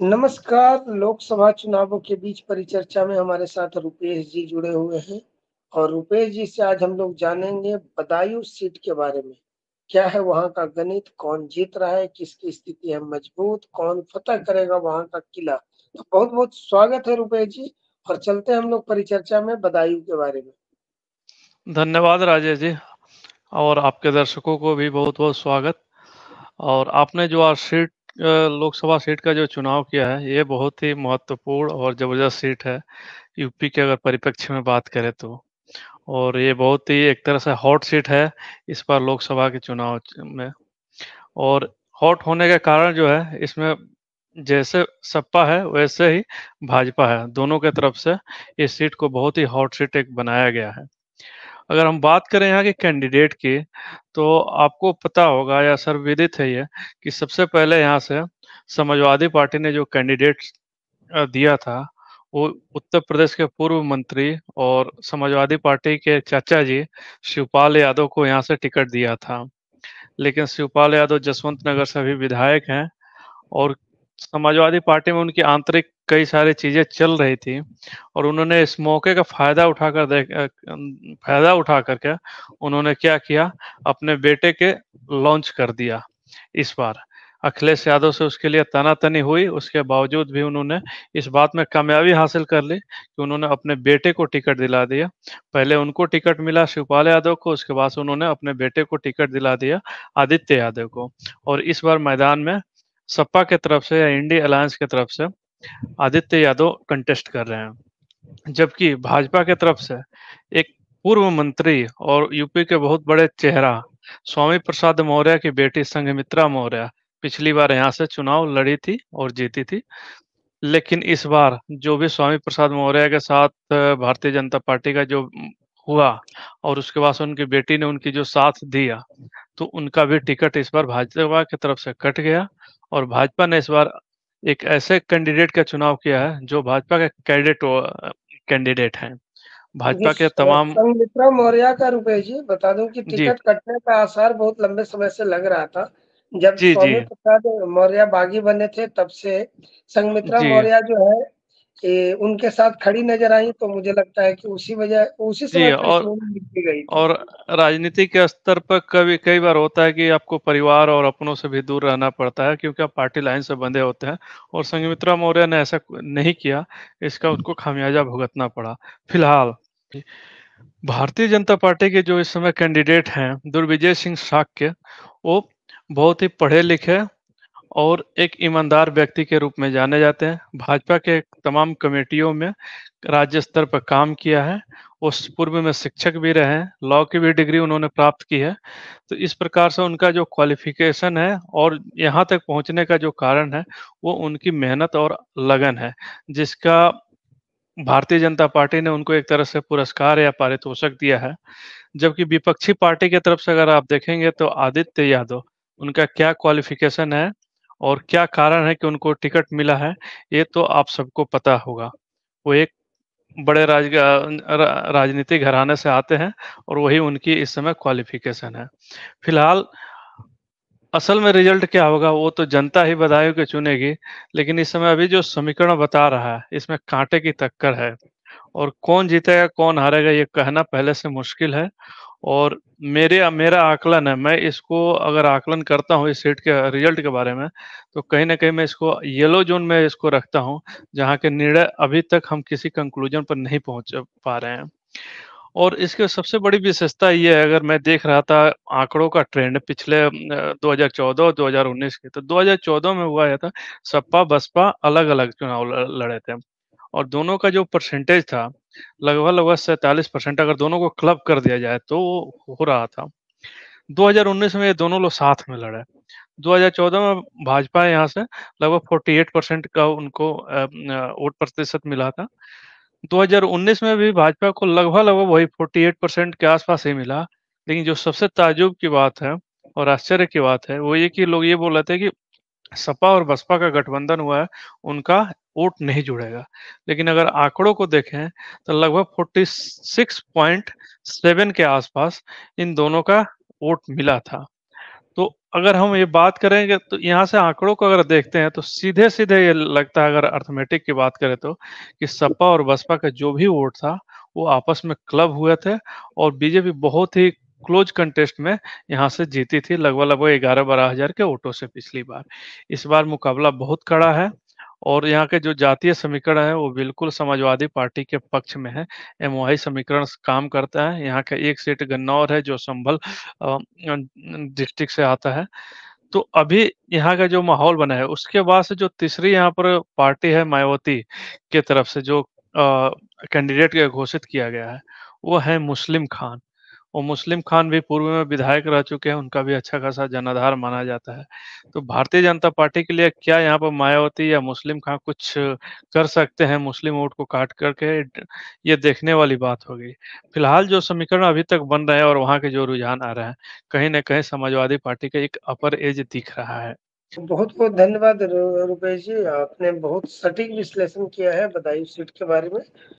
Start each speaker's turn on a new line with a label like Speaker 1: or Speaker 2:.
Speaker 1: नमस्कार लोकसभा चुनावों के बीच परिचर्चा में हमारे साथ रुपेश जी जुड़े हुए हैं और रुपेश जी से आज हम लोग जानेंगे बदायूं सीट के बारे में क्या है वहां का गणित कौन जीत रहा है किसकी स्थिति है मजबूत कौन फतह करेगा वहां का किला तो बहुत बहुत स्वागत है रुपेश जी और चलते हैं हम लोग परिचर्चा में बदायूं के बारे में
Speaker 2: धन्यवाद राजेश जी और आपके दर्शकों को भी बहुत बहुत स्वागत और आपने जो आज सीट लोकसभा सीट का जो चुनाव किया है ये बहुत ही महत्वपूर्ण और जबरदस्त सीट है यूपी के अगर परिप्रेक्ष्य में बात करें तो और ये बहुत ही एक तरह से हॉट सीट है इस बार लोकसभा के चुनाव में और हॉट होने के कारण जो है इसमें जैसे सपा है वैसे ही भाजपा है दोनों के तरफ से इस सीट को बहुत ही हॉट सीट एक बनाया गया है अगर हम बात करें यहाँ के कैंडिडेट की तो आपको पता होगा या सर विदित है ये कि सबसे पहले यहाँ से समाजवादी पार्टी ने जो कैंडिडेट दिया था वो उत्तर प्रदेश के पूर्व मंत्री और समाजवादी पार्टी के चाचा जी शिवपाल यादव को यहाँ से टिकट दिया था लेकिन शिवपाल यादव जसवंत नगर से अभी विधायक हैं और समाजवादी पार्टी में उनकी आंतरिक कई सारी चीजें चल रही थी और उन्होंने इस मौके का फायदा उठाकर देख फायदा उठा करके उन्होंने क्या किया अपने बेटे के लॉन्च कर दिया इस बार अखिलेश यादव से उसके लिए तनातनी हुई उसके बावजूद भी उन्होंने इस बात में कामयाबी हासिल कर ली कि उन्होंने अपने बेटे को टिकट दिला दिया पहले उनको टिकट मिला शिवपाल यादव को उसके बाद उन्होंने अपने बेटे को टिकट दिला दिया आदित्य यादव को और इस बार मैदान में सपा के तरफ से या इंडिया अलायंस के तरफ से आदित्य यादव कंटेस्ट कर रहे हैं जबकि भाजपा के तरफ से एक पूर्व मंत्री और यूपी के बहुत बड़े चेहरा स्वामी प्रसाद मौर्य की बेटी संघमित्रा मौर्य पिछली बार यहाँ से चुनाव लड़ी थी और जीती थी लेकिन इस बार जो भी स्वामी प्रसाद मौर्य के साथ भारतीय जनता पार्टी का जो हुआ और उसके बाद उनकी बेटी ने उनकी जो साथ दिया तो उनका भी टिकट इस बार भाजपा की तरफ से कट गया और भाजपा ने इस बार एक ऐसे कैंडिडेट का चुनाव किया है जो भाजपा के कैंडिडेट कैंडिडेट हैं भाजपा के तमाम
Speaker 1: मित्रा मौर्य का रुपेश जी बता दूं कि टिकट कटने का आसार बहुत लंबे समय से लग रहा था जब स्वामी प्रसाद मौर्य बागी बने थे तब से संगमित्रा मौर्य जो है कि उनके साथ खड़ी नजर आई तो मुझे लगता है कि उसी वजह उसी समय और,
Speaker 2: और राजनीति के स्तर पर कभी कई बार होता है कि आपको परिवार और अपनों से भी दूर रहना पड़ता है क्योंकि आप पार्टी लाइन से बंधे होते हैं और संगमित्रा मौर्य ने ऐसा नहीं किया इसका हम्म। उनको खामियाजा भुगतना पड़ा फिलहाल भारतीय जनता पार्टी के जो इस समय कैंडिडेट हैं दुर्विजय सिंह साक्य वो बहुत ही पढ़े लिखे और एक ईमानदार व्यक्ति के रूप में जाने जाते हैं भाजपा के तमाम कमेटियों में राज्य स्तर पर काम किया है उस पूर्व में शिक्षक भी रहे हैं लॉ की भी डिग्री उन्होंने प्राप्त की है तो इस प्रकार से उनका जो क्वालिफिकेशन है और यहाँ तक पहुँचने का जो कारण है वो उनकी मेहनत और लगन है जिसका भारतीय जनता पार्टी ने उनको एक तरह से पुरस्कार या पारितोषक दिया है जबकि विपक्षी पार्टी की तरफ से अगर आप देखेंगे तो आदित्य यादव उनका क्या क्वालिफिकेशन है और क्या कारण है कि उनको टिकट मिला है ये तो आप सबको पता होगा वो एक बड़े राज राजनीतिक घराने से आते हैं और वही उनकी इस समय क्वालिफिकेशन है फिलहाल असल में रिजल्ट क्या होगा वो तो जनता ही बधाई के चुनेगी लेकिन इस समय अभी जो समीकरण बता रहा है इसमें कांटे की टक्कर है और कौन जीतेगा कौन हारेगा ये कहना पहले से मुश्किल है और मेरे मेरा आकलन है मैं इसको अगर आकलन करता हूँ इस सीट के रिजल्ट के बारे में तो कहीं ना कहीं मैं इसको येलो जोन में इसको रखता हूँ जहाँ के निर्णय अभी तक हम किसी कंक्लूजन पर नहीं पहुँच पा रहे हैं और इसके सबसे बड़ी विशेषता ये है अगर मैं देख रहा था आंकड़ों का ट्रेंड पिछले 2014 और 2019 के तो 2014 में हुआ था सपा बसपा अलग अलग चुनाव लड़े थे और दोनों का जो परसेंटेज था लगभग लगभग सैतालीस परसेंट अगर दोनों को क्लब कर दिया जाए तो हो रहा था 2019 में ये दोनों लोग साथ में लड़े 2014 में भाजपा यहाँ से लगभग 48 परसेंट का उनको वोट प्रतिशत मिला था 2019 में भी भाजपा को लगभग लगभग वही 48 परसेंट के आसपास ही मिला लेकिन जो सबसे ताजुब की बात है और आश्चर्य की बात है वो ये कि लोग ये बोल रहे थे कि सपा और बसपा का गठबंधन हुआ है उनका वोट नहीं जुड़ेगा लेकिन अगर आंकड़ों को देखें तो लगभग 46.7 के आसपास इन दोनों का वोट मिला था तो अगर हम ये बात करेंगे तो यहाँ से आंकड़ों को अगर देखते हैं तो सीधे सीधे ये लगता है अगर अर्थमेटिक की बात करें तो कि सपा और बसपा का जो भी वोट था वो आपस में क्लब हुए थे और बीजेपी बहुत ही क्लोज कंटेस्ट में यहाँ से जीती थी लगभग लगभग ग्यारह बारह हजार के वोटों से पिछली बार इस बार मुकाबला बहुत कड़ा है और यहाँ के जो जातीय समीकरण है वो बिल्कुल समाजवादी पार्टी के पक्ष में है एम समीकरण काम करता है यहाँ का एक सीट गन्नौर है जो संभल डिस्ट्रिक्ट से आता है तो अभी यहाँ का जो माहौल बना है उसके बाद से जो तीसरी यहाँ पर पार्टी है मायावती के तरफ से जो कैंडिडेट घोषित किया गया है वो है मुस्लिम खान और मुस्लिम खान भी पूर्व में विधायक रह चुके हैं उनका भी अच्छा खासा जनाधार माना जाता है तो भारतीय जनता पार्टी के लिए क्या यहाँ पर मायावती या मुस्लिम खान कुछ कर सकते हैं मुस्लिम वोट को काट करके ये देखने वाली बात होगी फिलहाल जो समीकरण अभी तक बन रहे हैं और वहाँ के जो रुझान आ रहे हैं कहीं ना कहीं समाजवादी पार्टी का एक अपर एज दिख रहा है
Speaker 1: बहुत बहुत धन्यवाद रुपेश जी आपने बहुत सटीक विश्लेषण किया है बदायूं सीट के बारे में